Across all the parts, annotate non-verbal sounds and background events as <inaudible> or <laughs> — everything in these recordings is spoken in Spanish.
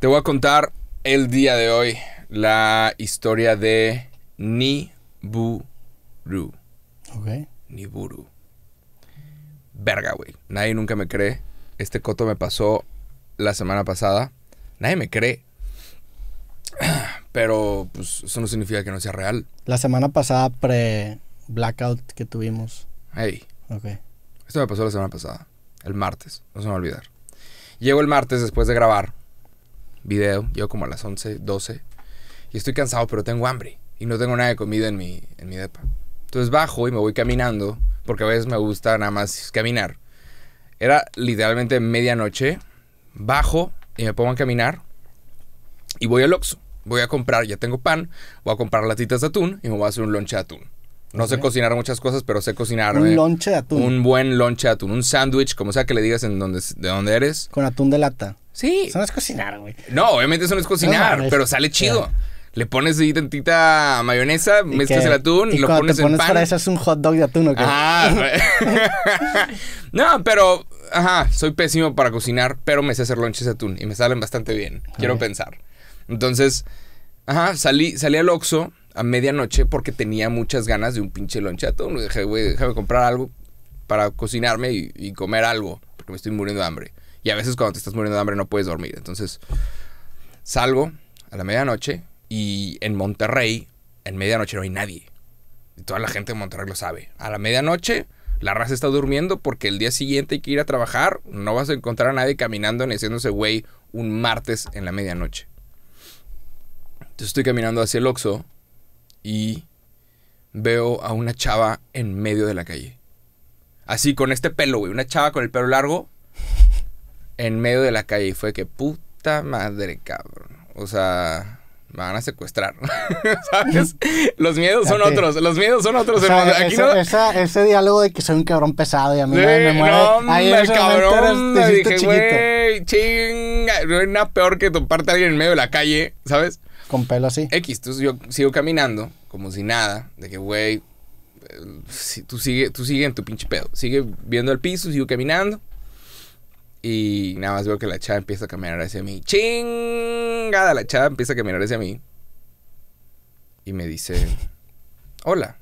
Te voy a contar el día de hoy la historia de Niburu. Ok. Niburu. Verga, güey. Nadie nunca me cree. Este coto me pasó la semana pasada. Nadie me cree. Pero pues, eso no significa que no sea real. La semana pasada pre-blackout que tuvimos. Hey. Ok. Esto me pasó la semana pasada. El martes. No se me va a olvidar. Llego el martes después de grabar video, yo como a las 11, 12, y estoy cansado, pero tengo hambre, y no tengo nada de comida en mi, en mi depa. Entonces bajo y me voy caminando, porque a veces me gusta nada más caminar. Era literalmente medianoche, bajo y me pongo a caminar, y voy al Oxxo, voy a comprar, ya tengo pan, voy a comprar latitas de atún, y me voy a hacer un lonche de atún. No sé cocinar muchas cosas, pero sé cocinar. Un lonche de atún. Un buen lonche de atún. Un sándwich, como sea que le digas en de dónde eres. Con atún de lata. Sí. Eso no es cocinar, güey. No, obviamente eso no es cocinar, pero sale chido. Le pones ahí tantita mayonesa, mezclas el atún, y lo pones, en pan. eso es un hot dog de atún, qué? Ah, <laughs> <laughs> no, pero, ajá, soy pésimo para cocinar, pero me sé hacer lonches de atún y me salen bastante bien, quiero pensar. Entonces, ajá, salí, salí al Oxxo a medianoche porque tenía muchas ganas de un pinche lonchato. Dije, güey, déjame comprar algo para cocinarme y, comer algo porque me estoy muriendo de hambre. Y a veces cuando te estás muriendo de hambre no puedes dormir. Entonces salgo a la medianoche y en Monterrey, en medianoche no hay nadie. Y toda la gente de Monterrey lo sabe. A la medianoche la raza está durmiendo porque el día siguiente hay que ir a trabajar. No vas a encontrar a nadie caminando ni haciéndose güey un martes en la medianoche. Entonces estoy caminando hacia el Oxxo y veo a una chava en medio de la calle. Así, con este pelo, güey. Una chava con el pelo largo en medio de la calle. Y fue que puta madre, cabrón. O sea, me van a secuestrar. <laughs> ¿Sabes? Los miedos son otros. Los miedos son otros, ese, diálogo de que soy un cabrón pesado y a mí me, me No, Ahí cabrón. Te dije, güey, No es nada peor que toparte a alguien en medio de la calle, ¿sabes? Con pelo así. X, entonces yo sigo caminando como si nada. De que, güey, eh, tú sigue, tú sigue en tu pinche pedo. Sigue viendo el piso, sigo caminando. Y nada más veo que la chava empieza a caminar hacia mí. ¡Chingada! La chava empieza a caminar hacia mí. Y me dice, hola.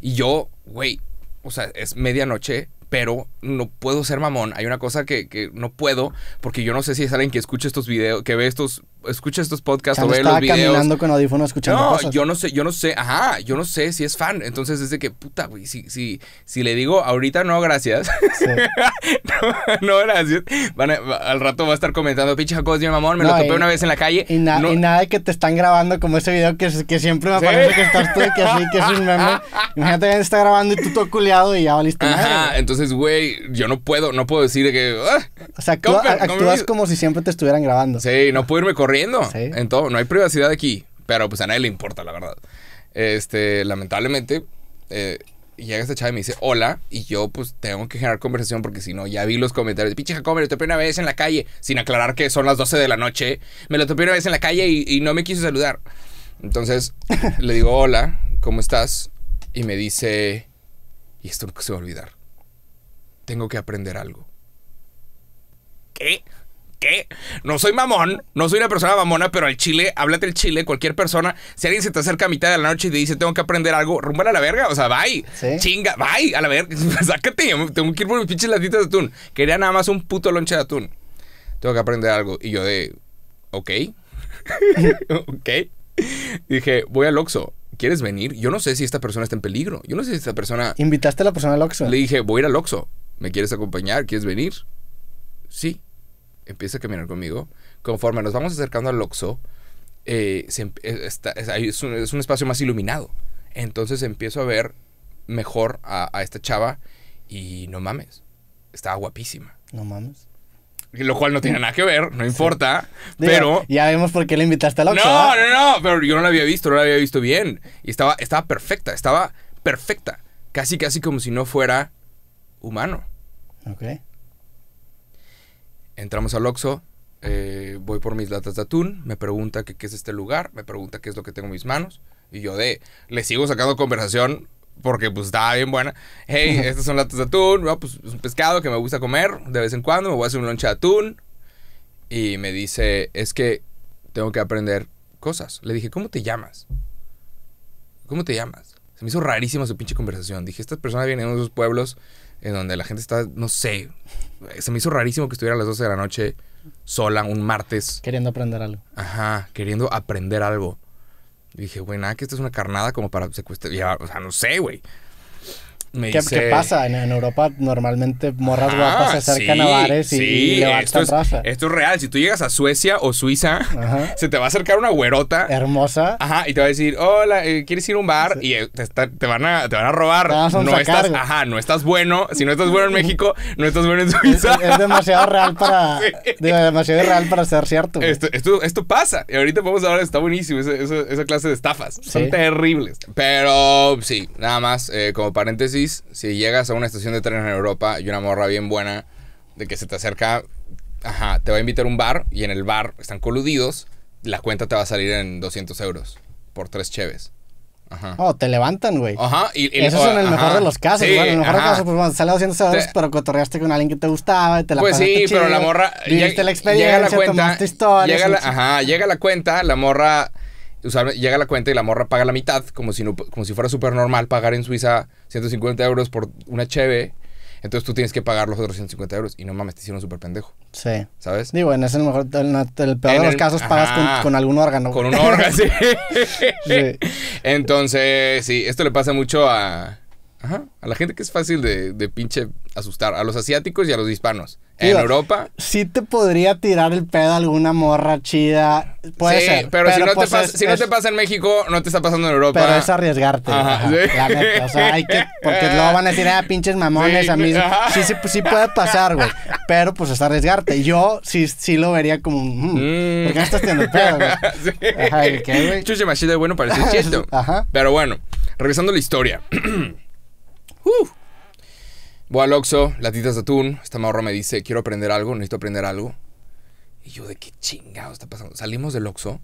Y yo, güey, o sea, es medianoche, pero no puedo ser mamón. Hay una cosa que, que, no puedo, porque yo no sé si es alguien que escucha estos videos, que ve estos escucha estos podcasts o ve los videos. caminando con audífono escuchando No, yo no sé, yo no sé, ajá, yo no sé si es fan. Entonces es de que, puta, güey, si, si, si le digo ahorita no, gracias. <laughs> no, gracias. Van al rato va a estar comentando, pinche Jacob, mi mamón, me lo topé una vez en la calle. Y, nada de que te están grabando como ese video que, que siempre me parece que estás tú Y que así, que es un meme. <laughs> Imagínate que está grabando y tú todo culeado y ya valiste ajá, entonces, güey, yo no puedo, no puedo decir de que... Ah, o sea, actúas como si siempre te estuvieran grabando. Sí, no puedo irme corriendo en todo. No hay privacidad aquí. Pero pues a nadie le importa, la verdad. Este, lamentablemente, eh, llega esta chava y me dice hola. Y yo, pues, tengo que generar conversación porque si no, ya vi los comentarios. Pinche Jacob, me lo topé una vez en la calle. Sin aclarar que son las 12 de la noche. Me lo topé una vez en la calle y, no me quiso saludar. Entonces, <laughs> le digo hola, ¿cómo estás? Y me dice, y esto nunca se va a olvidar. Tengo que aprender algo. ¿Qué? ¿qué? No soy mamón, no soy una persona mamona, pero al chile, háblate el chile, cualquier persona. Si alguien se te acerca a mitad de la noche y te dice, tengo que aprender algo, rumba a la verga, o sea, bye, chinga, bye, a la verga, <laughs> sácate, tengo que ir por mis pinches latitas de atún. Quería nada más un puto lonche de atún. Tengo que aprender algo. Y yo de, ok, <laughs> ok. Dije, voy al Oxo. ¿Quieres venir? Yo no sé si esta persona está en peligro. Yo no sé si esta persona... ¿Invitaste a la persona al Oxo. Le dije, voy a ir al Oxo. ¿Me quieres acompañar? ¿Quieres venir? Sí empieza a caminar conmigo, conforme nos vamos acercando al Oxxo, eh, em, eh, es, un, espacio más iluminado. Entonces empiezo a ver mejor a, esta chava y no mames, estaba guapísima. No mames. Lo cual no tiene nada que ver, no importa, pero... ya vemos por qué la invitaste al oxo No, no, no, pero yo no la había visto, no la había visto bien. Y estaba, estaba perfecta, estaba perfecta. Casi, casi como si no fuera humano. Ok. Entramos al Oxxo, eh, voy por mis latas de atún, me pregunta qué es este lugar, me pregunta qué es lo que tengo en mis manos, y yo de, le sigo sacando conversación porque pues estaba bien buena. Hey, <laughs> estas son latas de atún, pues es un pescado que me gusta comer de vez en cuando, me voy a hacer un lonche de atún. Y me dice, es que tengo que aprender cosas. Le dije, ¿cómo te llamas? ¿Cómo te llamas? Se me hizo rarísima su pinche conversación. Dije, estas personas vienen de unos pueblos en donde la gente está, no sé, se me hizo rarísimo que estuviera a las 12 de la noche sola un martes. Queriendo aprender algo. Ajá, queriendo aprender algo. dije, güey, nada, que esto es una carnada como para secuestrar. o sea, no sé, güey. ¿Qué, pasa? En, Europa normalmente morras guapas se acercan a bares y, esto Es, esto es real. Si tú llegas a Suecia o Suiza, <laughs> se te va a acercar una güerota. Hermosa. Ajá, y te va a decir, hola, eh, ¿quieres ir a un bar? Y eh, te, van a, te van a robar. no estás, ajá, no estás bueno. Si no estás bueno en <laughs> México, no estás bueno en Suiza. Es, demasiado real <laughs> para... demasiado real para ser cierto. Esto, esto, pasa. Y ahorita vamos a hablar, está buenísimo. Esa, clase de estafas. Son terribles. Pero sí, nada más eh, como paréntesis si llegas a una estación de tren en Europa y una morra bien buena de que se te acerca, ajá, te va a invitar a un bar y en el bar están coludidos, la cuenta te va a salir en 200 euros por tres cheves. Ajá. Oh, te levantan, güey. Ajá. Y, Eso es en el mejor de los casos, En el mejor caso, pues bueno sale 200 euros, pero cotorreaste con alguien que te gustaba, te la Pues sí, pero la morra. Viviste llega, la ajá, llega la cuenta, la morra llega la cuenta y la morra paga la mitad, como si, como si fuera súper normal pagar en Suiza 150 euros por una cheve. Entonces tú tienes que pagar los otros 150 euros. Y no mames, te hicieron súper pendejo. Sí. ¿Sabes? Digo, en ese el, peor de los casos pagas con, algún órgano. Con un órgano, sí. <laughs> sí. Entonces, sí, esto le pasa mucho a, Ajá, a la gente que es fácil de, de pinche asustar, a los asiáticos y a los hispanos. en Europa. Sí te podría tirar el pedo alguna morra chida. Puede ser. Pero, si, no, te pues pasa, si no te pasa en México, no te está pasando en Europa. Pero es arriesgarte. Ajá, O sea, hay que. Porque luego van a decir, ah, pinches mamones. a mí. Sí, sí, pues, sí puede pasar, güey. Pero pues es arriesgarte. Yo sí, sí lo vería como. Hmm, mm. ¿Por qué no estás teniendo pedo, güey? <laughs> Ajá, ¿qué, güey? Chuche bueno parece cierto <laughs> Ajá. Pero bueno, regresando a la historia. <clears throat> Voy al Oxxo, latitas de atún. Esta morra me dice, quiero aprender algo, necesito aprender algo. Y yo, ¿de qué chingado está pasando? Salimos del Oxxo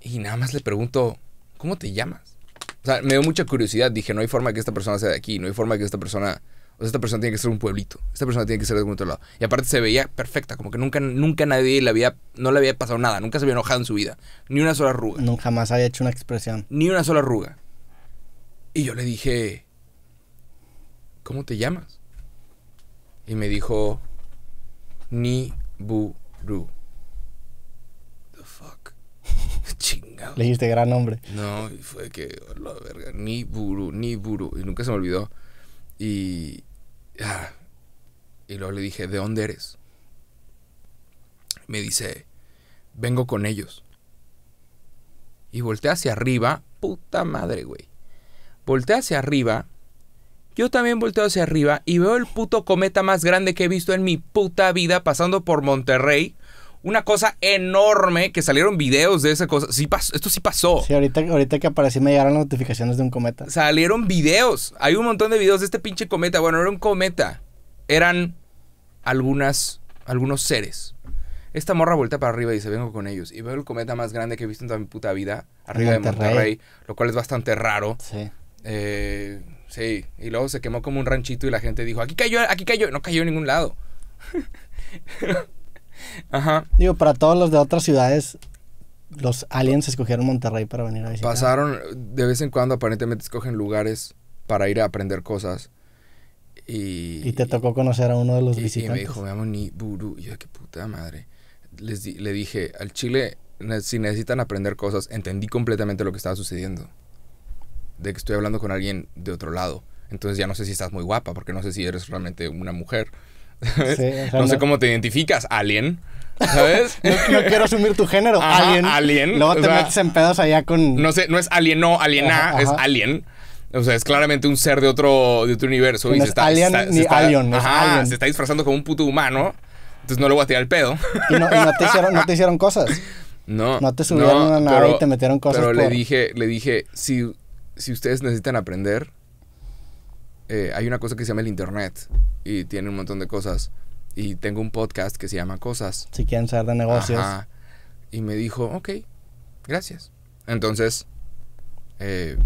y nada más le pregunto, ¿cómo te llamas? O sea, me dio mucha curiosidad. Dije, no hay forma que esta persona sea de aquí, no hay forma que esta persona... O sea, esta persona tiene que ser un pueblito. Esta persona tiene que ser de algún otro lado. Y aparte se veía perfecta, como que nunca, nunca nadie le había, no le había pasado nada, nunca se había enojado en su vida. Ni una sola arruga. Nunca más había hecho una expresión. Ni una sola arruga. Y yo le dije, ¿cómo te llamas? Y me dijo, Ni Buru. The fuck. <laughs> Chingado. Le dijiste gran nombre. No, y fue que, la verga, Ni Buru, Ni Y nunca se me olvidó. Y. Ah, y luego le dije, ¿de dónde eres? Me dice, vengo con ellos. Y volteé hacia arriba, puta madre, güey. Volteo hacia arriba. Yo también volteo hacia arriba y veo el puto cometa más grande que he visto en mi puta vida pasando por Monterrey. Una cosa enorme que salieron videos de esa cosa. Sí pasó, esto sí pasó. Sí, ahorita, ahorita que aparecí me llegaron las notificaciones de un cometa. Salieron videos. Hay un montón de videos de este pinche cometa. Bueno, era un cometa. Eran algunas, algunos seres. Esta morra voltea para arriba y dice, vengo con ellos. Y veo el cometa más grande que he visto en toda mi puta vida, arriba de Monterrey, lo cual es bastante raro. Sí. Eh, sí, y luego se quemó como un ranchito y la gente dijo, aquí cayó, aquí cayó, no cayó en ningún lado. <laughs> Ajá. Digo, para todos los de otras ciudades, los aliens escogieron Monterrey para venir a visitar. Pasaron, de vez en cuando aparentemente escogen lugares para ir a aprender cosas. Y, y te tocó conocer a uno de los visitantes. Y me dijo, me llamo Niburu. Y yo, qué puta madre. Les le dije, al Chile, si necesitan aprender cosas, entendí completamente lo que estaba sucediendo de que estoy hablando con alguien de otro lado. Entonces ya no sé si estás muy guapa, porque no sé si eres realmente una mujer. no, sé cómo te identificas, alien. ¿Sabes? <laughs> no, quiero asumir tu género, alien. alien. Luego te metes en pedos allá con. No sé, no es alienó, no, aliena, es alien. O sea, es claramente un ser de otro, de otro universo. y está, alien ni se alien, alien. se está disfrazando como un puto humano. Entonces no le voy a tirar el pedo. Y no, te, hicieron, no te <laughs> hicieron cosas. No. No te subieron a una nave y te metieron cosas. Pero le dije, le dije, si si ustedes necesitan aprender, eh, hay una cosa que se llama el Internet y tiene un montón de cosas. Y tengo un podcast que se llama Cosas. Si quieren saber de negocios. Ajá. Y me dijo, ok, gracias. Entonces, eh,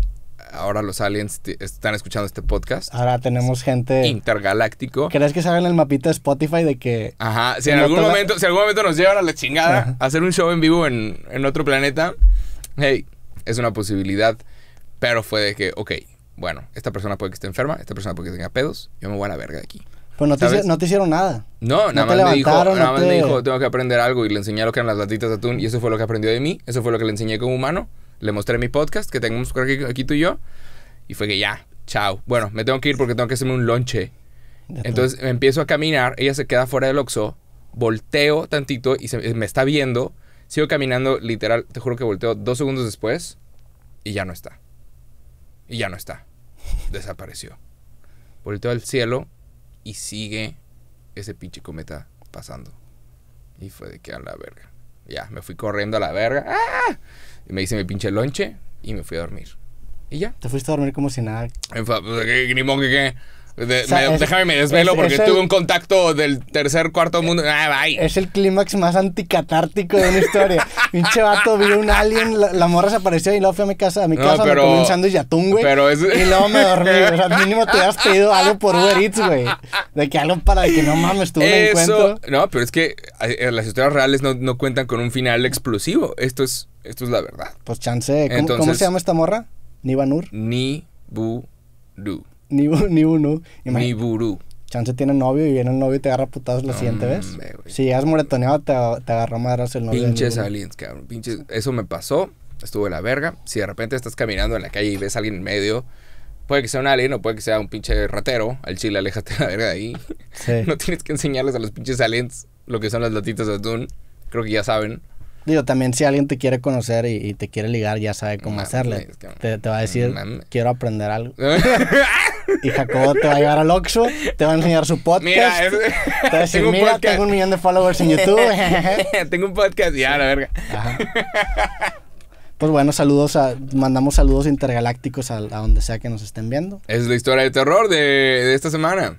ahora los aliens están escuchando este podcast. Ahora tenemos gente intergaláctico. ¿Crees que saben el mapita de Spotify de que Ajá, si en algún momento, si en algún momento nos llevan a la chingada a hacer un show en vivo en, en otro planeta, hey, es una posibilidad. Pero fue de que, ok, bueno, esta persona puede que esté enferma, esta persona puede que tenga pedos, yo me voy a la verga de aquí. Pues no te, no te hicieron nada. No, nada, no más, me dijo, nada me dijo, tengo que aprender algo y le enseñé lo que eran las latitas de atún y eso fue lo que aprendió de mí, eso fue lo que le enseñé como humano, le mostré mi podcast que tengo aquí, aquí tú y yo y fue que ya, chao. Bueno, me tengo que ir porque tengo que hacerme un lonche. Entonces me empiezo a caminar, ella se queda fuera del oxo, volteo tantito y me está viendo, sigo caminando literal, te juro que volteo dos segundos después y ya no está. Y ya no está. Desapareció. Volteó al cielo y sigue ese pinche cometa pasando. Y fue de que a la verga. Ya, me fui corriendo a la verga. ¡Ah! Y me hice mi pinche lonche y me fui a dormir. Y ya. ¿Te fuiste a dormir como si nada? Pues, ni que qué me, déjame me desvelo porque tuve un contacto del tercer, cuarto mundo. Eh, ah, es el clímax más anticatártico de una historia. <laughs> Pinche vato, vi un alien, la, morra se apareció y luego fui a mi casa, a mi casa, me comí un sándwich atún, Y luego me dormí. o sea, <laughs> mínimo te hubieras pedido algo por Uber Eats, güey. De que algo para que no mames, tuve un encuentro. No, pero es que eh, las historias reales no, no cuentan con un final explosivo. Esto es, esto es la verdad. Pues chance. ¿Cómo, se llama esta morra? Nibanur. Ni Bu Du. Ni, ni uno. Ni burú. Chance tiene novio y viene un novio y te agarra putados la siguiente vez. Si llegas moretoneado, te, te agarró madras el novio. Pinches aliens, cabrón. Pinches. Eso me pasó. Estuve la verga. Si de repente estás caminando en la calle y ves a alguien en medio, puede que sea un alien o puede que sea un pinche ratero. Al chile, aléjate la verga de ahí. <laughs> no tienes que enseñarles a los pinches aliens lo que son las latitas de atún. Creo que ya saben. Digo, también si alguien te quiere conocer y, te quiere ligar, ya sabe cómo hacerle. te, te, va a decir, quiero aprender algo. <laughs> <laughs> Y Jacobo te va a llevar al Oxxo, te va a enseñar su podcast. Mira, te <laughs> tengo mira, podcast. tengo un millón de followers en YouTube. <laughs> tengo un podcast ya, la verga. Pues bueno, saludos a, mandamos saludos intergalácticos a, donde sea que nos estén viendo. Es la historia de terror de esta semana.